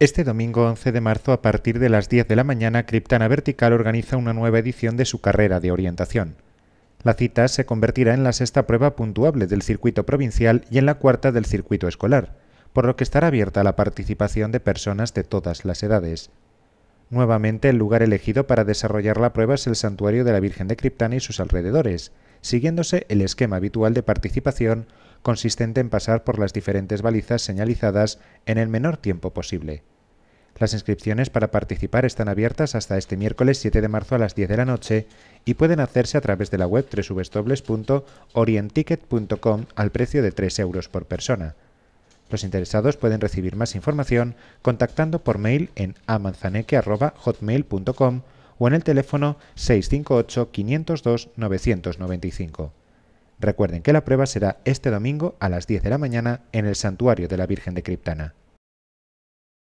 Este domingo 11 de marzo, a partir de las 10 de la mañana, Criptana Vertical organiza una nueva edición de su carrera de orientación. La cita se convertirá en la sexta prueba puntuable del circuito provincial y en la cuarta del circuito escolar, por lo que estará abierta a la participación de personas de todas las edades. Nuevamente, el lugar elegido para desarrollar la prueba es el santuario de la Virgen de Criptana y sus alrededores, siguiéndose el esquema habitual de participación consistente en pasar por las diferentes balizas señalizadas en el menor tiempo posible. Las inscripciones para participar están abiertas hasta este miércoles 7 de marzo a las 10 de la noche y pueden hacerse a través de la web www.orientticket.com al precio de 3 euros por persona. Los interesados pueden recibir más información contactando por mail en amanzaneque.hotmail.com o en el teléfono 658 502 995. Recuerden que la prueba será este domingo a las 10 de la mañana en el Santuario de la Virgen de Criptana.